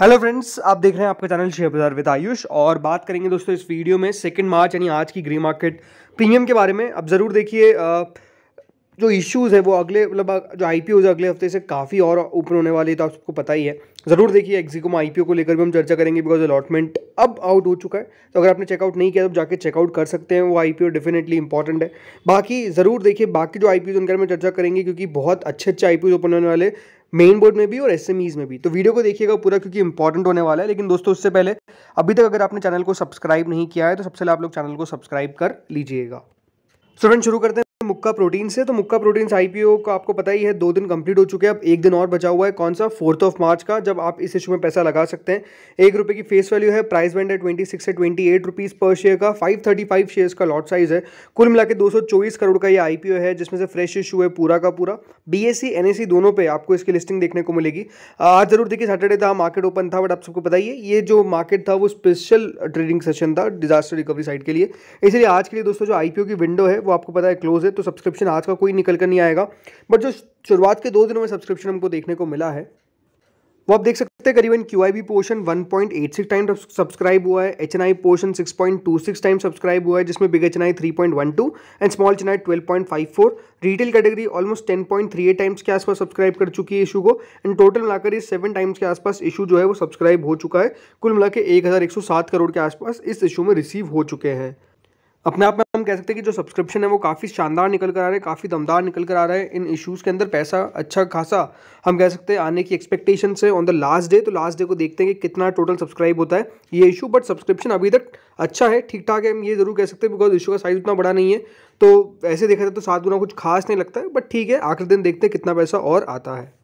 hello friends आप देख रहे हैं आपका चैनल शेयर बाजार विद आयुष और बात करेंगे दोस्तों इस वीडियो में सेकंड मार्च यानी आज की ग्री मार्केट प्रीमियम के बारे में अब ज़रूर देखिए जो इश्यूज़ है वो अगले मतलब जो आई अगले हफ्ते से काफ़ी और ऊपर होने वाली तो आपको पता ही है ज़रूर देखिए एक्जिकोम आई पी को लेकर भी हम चर्चा करेंगे बिकॉज अलॉटमेंट अब आउट हो चुका है तो अगर आपने चेकआउट नहीं किया तो जाके चेकआउट कर सकते हैं वो आई डेफिनेटली इंपॉर्टेंट है बाकी ज़रूर देखिए बाकी जो आई पी उनके बारे में चर्चा करेंगे क्योंकि बहुत अच्छे अच्छे आई ओपन होने वाले मेन बोर्ड में भी और एस में भी तो वीडियो को देखिएगा पूरा क्योंकि इंपॉर्टेंट होने वाला है लेकिन दोस्तों उससे पहले अभी तक अगर आपने चैनल को सब्सक्राइब नहीं किया है तो सबसे पहले आप लोग चैनल को सब्सक्राइब कर लीजिएगा स्टूडेंट शुरू करते हैं मुक्का प्रोटीन से तो मुक्का प्रोटीन्स आईपीओ का आपको पता ही है दो दिन कंप्लीट हो चुके हैं अब एक दिन और बचा हुआ है कौन सा फोर्थ ऑफ मार्च का जब आप इस इशू में पैसा लगा सकते हैं एक रुपए की फेस वैल्यू है प्राइस बैंड है ट्वेंटी सिक्स से twenty eight rupees per share का फाइव थर्टी फाइव शेयर का लॉट साइज है कुल मिला के दो सौ चौबीस करोड़ का ये आईपीओ है जिसमें से फ्रेश इशू है पूरा का पूरा B S C N S C दोनों पे आपको इसकी लिस्टिंग देखने को मिलेगी आज जरूर देखिए सैटरडे था मार्केट ओपन था बट आप सबको बताइए ये जो मार्केट था वो स्पेशल ट्रेडिंग सेशन था डिजास्टर रिकवरी साइड के लिए इसलिए आज के लिए दोस्तों जो आईपीओ की विंडो है वो आपको पता है क्लोज है तो सब्सक्रिप्शन आज का कोई निकल कर नहीं आएगा बट जो शुरुआत के दो दिनों में सब्सक्रिप्शन हमको देखने को मिला है वो आप देख सकते हैं करीबन Q I B portion one point eight six time subscribe हुआ है H N I portion six point two six time subscribe हुआ है जिसमें big H N I three point one two and small H N I twelve point five four retail category almost ten point three eight times के आसपास subscribe कर चुकी है issue को and total मिलाकर इस सेवन टाइम्स के आसपास इशू जो है वो सब्सक्राइब हो चुका है कुल मिला के एक हज़ार एक सौ सात करोड़ के आसपास इस इशू में रिसीव हो चुके हैं अपने आप में हम कह सकते हैं कि जो सब्सक्रिप्शन है वो काफ़ी शानदार निकल कर आ रहा है काफ़ी दमदार निकल कर आ रहा है इन इश्यूज़ के अंदर पैसा अच्छा खासा हम कह सकते हैं आने की एक्सपेक्टेशन से ऑन द लास्ट डे तो लास्ट डे को देखते हैं कि कितना टोटल सब्सक्राइब होता है ये इशू बट सब्सक्रिप्शन अभी तक अच्छा है ठीक ठाक है हम ये ज़रूर कह सकते हैं बिकॉज इशू का साइज़ उतना बड़ा नहीं है तो ऐसे देखा जाए तो सात गुना कुछ खास नहीं लगता है बट ठीक है आखिर दिन देखते हैं कितना पैसा और आता है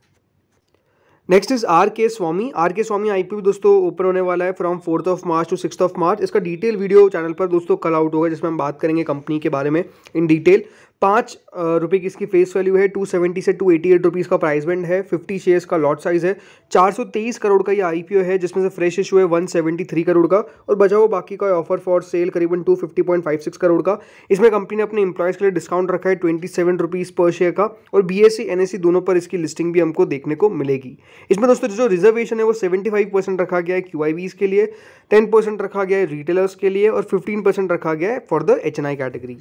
नेक्स्ट इज आर के स्वामी आर के स्वामी आईपी भी दोस्तों ओपन होने वाला है from fourth of March to six of March इसका डिटेल वीडियो चैनल पर दोस्तों कल आउट होगा जिसमें हम बात करेंगे कंपनी के बारे में इन डिटेल पाँच रुपये की इसकी फेस वैल्यू है टू सेवेंटी से टू एटी एट रुपीज़ का प्राइस बैंड है फिफ्टी शेयर्स का लॉट साइज़ है चार सौ तेईस करोड़ का ये आई है जिसमें से फ्रेश इशू है वन सेवेंटी थ्री करोड़ का और बचा हुआ बाकी का ऑफर फॉर सेल करीबन two fifty point five six crore का इसमें कंपनी ने अपने इंप्लॉयज़ के लिए डिस्काउंट रखा है twenty seven rupees per share का और B S C N S C दोनों पर इसकी लिस्टिंग भी हमको देखने को मिलेगी इसमें दोस्तों जो रिजर्वेशन है वो सेवेंटी फाइव परसेंट रखा गया है क्यू आई बीज के लिए टेन परसेंट रखा गया है रिटेलर्स के लिए और फिफ्टीन परसेंट रखा गया है for the H N I category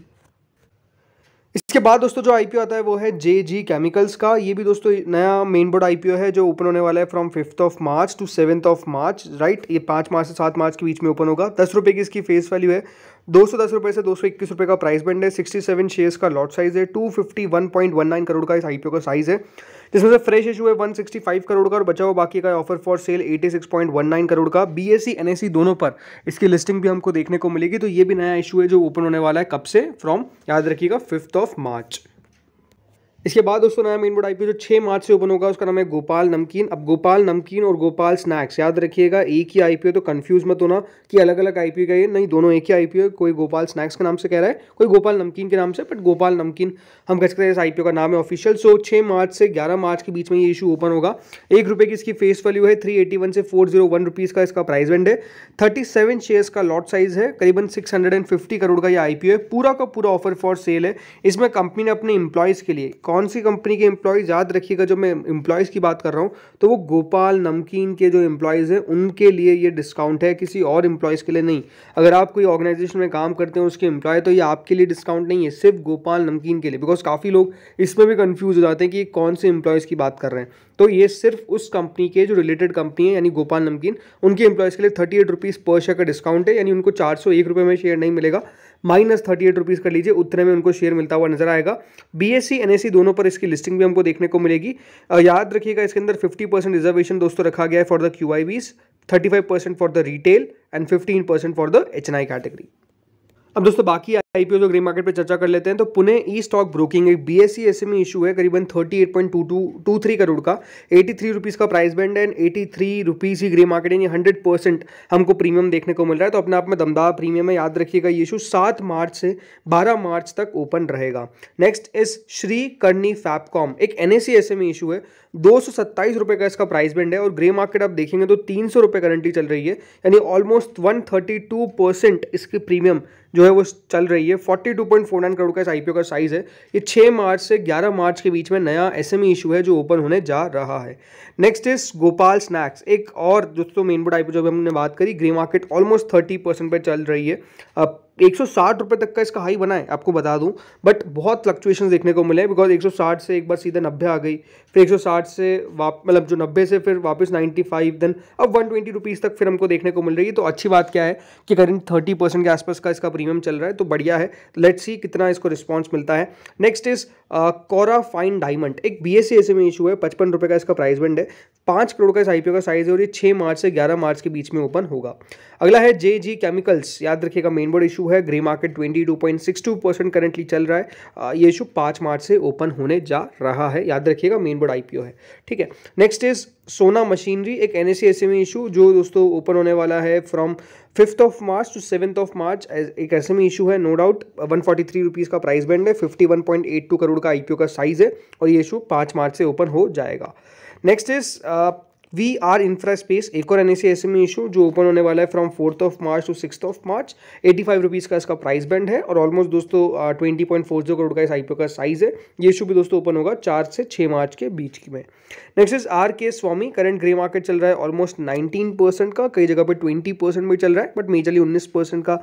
इसके बाद दोस्तों जो आईपीओ आता है वो है जे जी केमिकल्स का ये भी दोस्तों नया मेन बोर्ड आईपीओ है जो ओपन होने वाला है from fifth of March to seventh of March right ये पाँच मार्च से सात मार्च के बीच में ओपन होगा दस रुपये की इसकी फेस वैल्यू है दो सौ दस रुपये से दो सौ इक्कीस रुपये का प्राइस बैंड है सिक्सटी सेवन शेयर्स का लॉट साइज है two fifty one point one nine crore का इस आईपीओ का साइज है जिसमें से फ्रेश इशू है फाइव करोड़ का और बचा हुआ बाकी का offer for sale nine crore का बी एस सी दोनों पर इसकी लिस्टिंग भी हमको देखने को मिलेगी तो ये भी नया इशू है जो ओपन होने वाला है कब से फ्रॉम याद रखिएगा फिफ्थ ऑफ मार्च इसके बाद दोस्तों नाम मेन बोर्ड आईपीओ जो 6 मार्च से ओपन होगा उसका नाम है गोपाल नमकीन अब गोपाल नमकीन और गोपाल स्नैक्स याद रखिएगा एक ही आईपीओ तो कंफ्यूज मत होना कि अलग अलग आईपीओ का ये नहीं दोनों एक ही आईपीओ कोई गोपाल स्नैक्स के नाम से कह रहा है कोई गोपाल नमकीन के नाम से बट गोपाल नमकीन हम कह सकते हैं इस आईपीओ का नाम है ऑफिशियल सो छः मार्च से ग्यारह मार्च के बीच में ये इशू ओपन होगा एक रुपये की इसकी फेस वैल्यू है थ्री एटी वन से फोर जीरो वन रुपीज़ का इसका प्राइस बैंड है थर्टी सेवन शेयर्स का लॉट साइज है करीबन six hundred and fifty crore का यह आईपीओ है पूरा का पूरा ऑफर फॉर सेल है इसमें कंपनी ने अपने इंप्लॉयज़ के लिए कौन सी कंपनी के एम्प्लॉयज़ याद रखिएगा जो मैं एम्प्लॉयज़ की बात कर रहा हूँ तो वो गोपाल नमकीन के जो एम्प्लॉयज़ हैं उनके लिए ये डिस्काउंट है किसी और एम्प्लॉयज़ के लिए नहीं अगर आप कोई ऑर्गेनाइजेशन में काम करते हैं उसके एम्प्लॉय तो ये आपके लिए डिस्काउंट नहीं है सिर्फ गोपाल नमकीन के लिए बिकॉज काफ़ी लोग इसमें भी कन्फ्यूज़ हो जाते हैं कि कौन से एम्प्लॉयज़ की बात कर रहे हैं तो ये सिर्फ उस कंपनी के जो रिलेटेड कंपनी है यानी गोपाल नमकीन उनके एम्प्लॉयज़ के लिए thirty eight rupees per share का डिस्काउंट है यानी उनको चार सौ एक रुपये में शेयर नहीं मिलेगा माइनस थर्टी एट रुपीज़ कर लीजिए उतने में उनको शेयर मिलता हुआ नजर आएगा B S C N S C दोनों पर इसकी लिस्टिंग भी हमको देखने को मिलेगी याद रखिएगा इसके अंदर फिफ्टी परसेंट रिजर्वेशन दोस्तों रखा गया है for the Q I B thirty five percent for the retail and fifteen percent for the H N I category अब दोस्तों बाकी आईपीओ जो ग्रीन मार्केट पे चर्चा कर लेते हैं तो पुणे ई स्टॉक ब्रोकिंग एक बी एस एस इशू है करीबन thirty eight point two two two three crore का एटी थ्री रुपीज़ का प्राइस बैंड है एंड एटी थ्री रुपीज़ ही ग्रे मार्केट यानी हंड्रेड परसेंट हमको प्रीमियम देखने को मिल रहा है तो अपने आप में दमदार प्रीमियम है याद रखिएगा ये इशू सात मार्च से बारह मार्च तक ओपन रहेगा नेक्स्ट इस श्री करनी फैपकॉम एक N S C S M issue है दो सौ सत्ताईस रुपये का इसका प्राइस बैंड है और ग्रे मार्केट आप देखेंगे तो तीन सौ रुपये करंटली चल रही है यानी almost one thirty two percent इसकी प्रीमियम जो है वो चल रही है चाहिए 42.49 करोड़ का इस आईपीओ का साइज़ है ये 6 मार्च से 11 मार्च के बीच में नया एसएमई इशू e है जो ओपन होने जा रहा है नेक्स्ट इज गोपाल स्नैक्स एक और दोस्तों मेन बोर्ड आईपीओ जो हमने बात करी grey market almost thirty percent पर चल रही है एक रुपए तक का इसका हाई बना है आपको बता दूं बट बहुत फ्लक्चुएशन देखने को मिले हैं बिकॉज 160 से एक बार सीधा 90 आ गई फिर 160 से वाप मतलब जो 90 से फिर वापस 95 देन अब वन ट्वेंटी तक फिर हमको देखने को मिल रही है तो अच्छी बात क्या है कि करेंट थर्टी परसेंट के आसपास का इसका प्रीमियम चल रहा है तो बढ़िया है लेट सी कितना इसको रिस्पॉन्स मिलता है next is Kora Fine Diamond एक बी एस ऐसे में इशू है पचपन रुपये का इसका प्राइस बैंड है पाँच करोड़ का इस आई का साइज है और ये छः मार्च से ग्यारह मार्च के बीच में ओपन होगा अगला है जे जी केमिकल्स याद रखिएगा मेन बोर्ड इशू इशू है grey market twenty two point six two percent currently चल रहा है ये इशू पाँच मार्च से ओपन होने जा रहा है याद रखिएगा मेन बोर्ड आईपीओ है ठीक है नेक्स्ट इज सोना मशीनरी एक एन एस इशू जो दोस्तों ओपन होने वाला है from fifth of March to seventh of March एक एस इशू है no doubt one forty three rupees का प्राइस बैंड है fifty one point eight two crore का आईपीओ का साइज़ है और ये इशू पाँच मार्च से ओपन हो जाएगा next is V R Infra Space एक और एन में इशू जो ओपन होने वाला है from fourth of March to six of March eighty five rupees का इसका प्राइस बैंड है और ऑलमोस्ट दोस्तों twenty point four zero crore का इस आईपीओ का साइज है ये इशू भी दोस्तों ओपन होगा चार से छः मार्च के बीच में नेक्स्ट इज आर के स्वामी करंट ग्रे मार्केट चल रहा है ऑलमोस्ट नाइनटीन परसेंट का कई जगह पर ट्वेंटी परसेंट भी चल रहा है बट मेजरली उन्नीस परसेंट का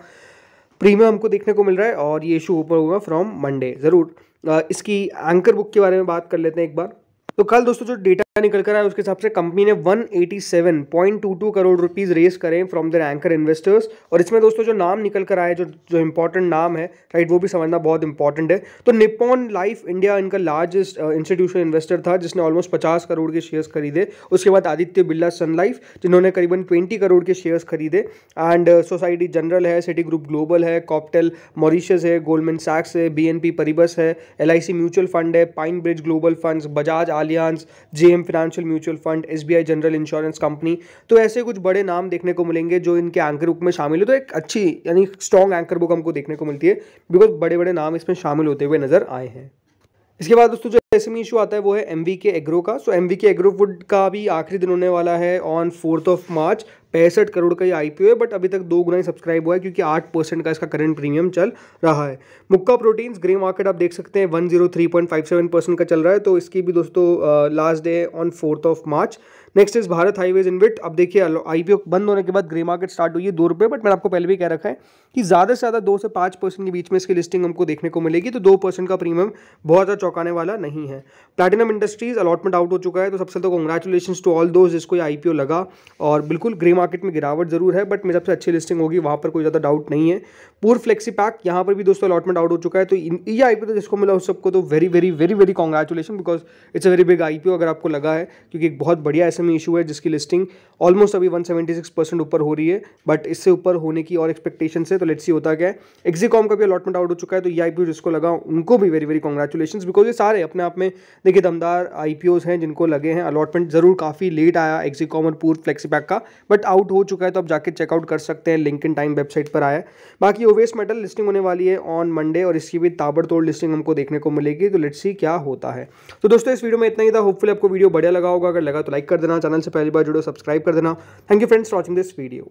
प्रीमियम हमको देखने को मिल रहा है और ये इशू ओपन होगा फ्रॉम मंडे ज़रूर इसकी एंकर बुक के बारे में बात कर लेते हैं एक बार तो कल दोस्तों जो डेटा निकल कर आया उसके हिसाब से कंपनी ने 187.22 करोड़ रुपीज़ रेस करें फ्रॉम दर एंकर इन्वेस्टर्स और इसमें दोस्तों जो नाम निकल कर आए जो जो इंपॉर्टेंट नाम है राइट वो भी समझना बहुत इंपॉर्टेंट है तो निपॉन लाइफ इंडिया इनका लार्जेस्ट इंस्टीट्यूशन इन्वेस्टर था जिसने ऑलमोस्ट पचास करोड़ के शेयर्स खरीदे उसके बाद आदित्य बिरला सन लाइफ जिन्होंने करीबन ट्वेंटी करोड़ के शेयर्स खरीदे एंड सोसाइटी जनरल है सिटी ग्रुप ग्लोबल है कॉपटेल मॉरिशस है गोल्डमैन सैक्स है बी एन पी परिबस है L I C mutual fund है Pine Bridge global fund Bajaj Allianz J M financial mutual fund S general insurance company तो ऐसे कुछ बड़े नाम देखने को मिलेंगे जो इनके एंकर बुक में शामिल है तो एक अच्छी यानी स्ट्रॉन्ग एंकर बुक हमको देखने को मिलती है बिकॉज बड़े बड़े नाम इसमें शामिल होते हुए नजर आए हैं इसके बाद दोस्तों जो एस एम इशू आता है वो है एम वी के एग्रो का so M V K agro food का भी आखिरी दिन होने वाला है ऑन फोर्थ ऑफ मार्च पैंसठ करोड़ का ये आईपीओ है बट अभी तक दो गुना ही सब्सक्राइब हुआ है क्योंकि आठ परसेंट का इसका करंट प्रीमियम चल रहा है मुक्का प्रोटीन्स ग्रे मार्केट आप देख सकते हैं one zero three point five seven percent का चल रहा है तो इसकी भी दोस्तों last day on fourth of March next is Bharat highways InvIT अब देखिए आईपीओ बंद होने के बाद ग्रे मार्केट स्टार्ट हुई है दो रुपये बट मैंने आपको पहले भी कह रखा है कि ज़्यादा से ज़्यादा दो से पाँच परसेंट के बीच में इसकी लिस्टिंग हमको देखने को मिलेगी तो दो परसेंट का प्रीमियम बहुत ज़्यादा चौंकाने वाला नहीं है प्लेटिनम इंडस्ट्रीज अलॉटमेंट आउट हो चुका है तो सबसे तो कॉन्ग्रेचुलेशन टू ऑल दोज जिसको ये आई लगा और बिल्कुल ग्रे मार्केट में गिरावट जरूर है बट मेरी सबसे अच्छी लिस्टिंग होगी वहाँ पर कोई ज़्यादा डाउट नहीं है पूर्व फ्लेक्सी पैक यहाँ पर भी दोस्तों अलॉटमेंट आउट हो चुका है तो ये आई तो जिसको मिला उस सबको तो very very very very congratulation because it's a very big I अगर आपको लगा है क्योंकि एक बहुत बढ़िया ऐसा में इशू है जिसकी लिस्टिंग ऑलमोस्ट अभी 176 परसेंट ऊपर हो रही है बट इससे ऊपर होने की और एक्सपेक्टेशन है तो लेट्स सी होता क्या है एग्जीकॉम का भी अलॉटमेंट आउट हो चुका है तो ये e आईपीओ जिसको लगा उनको भी वेरी वेरी कॉन्ग्रेचुलेशन बिकॉज ये सारे अपने आप में देखिए दमदार आई हैं जिनको लगे हैं अलॉटमेंट जरूर काफ़ी लेट आया एग्जीकॉम और पूर्व फ्लेक्सीपैक का बट आउट हो चुका है तो आप जाकर चेकआउट कर सकते हैं लिंक इन टाइम वेबसाइट पर आया बाकी ओवेस्ट मेटल लिस्टिंग होने वाली है ऑन मंडे और इसकी भी ताबड़तोड़ लिस्टिंग हमको देखने को मिलेगी तो लेट्स सी क्या होता है तो दोस्तों इस वीडियो में इतना ही था होपफुल आपको वीडियो बढ़िया लगा होगा अगर लगा तो लाइक कर देना देना चैनल से पहली बार जुड़े सब्सक्राइब कर देना thank you friends watching this video